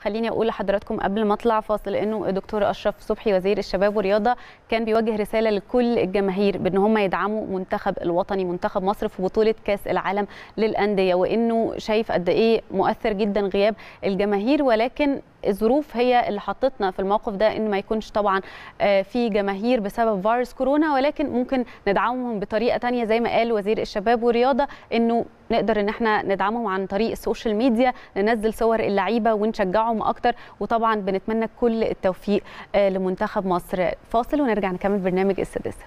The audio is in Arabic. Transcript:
خليني اقول لحضراتكم قبل ما اطلع فاصل انه الدكتور اشرف صبحي وزير الشباب والرياضه كان بيوجه رساله لكل الجماهير بان هم يدعموا منتخب الوطني منتخب مصر في بطوله كاس العالم للانديه وانه شايف قد ايه مؤثر جدا غياب الجماهير ولكن الظروف هي اللي حطتنا في الموقف ده ان ما يكونش طبعا آه، في جماهير بسبب فيروس كورونا ولكن ممكن ندعمهم بطريقه ثانيه زي ما قال وزير الشباب والرياضه انه نقدر ان احنا ندعمهم عن طريق السوشيال ميديا ننزل صور اللعيبه ونشجعهم اكتر وطبعا بنتمنى كل التوفيق آه، لمنتخب مصر فاصل ونرجع نكمل برنامج السادسه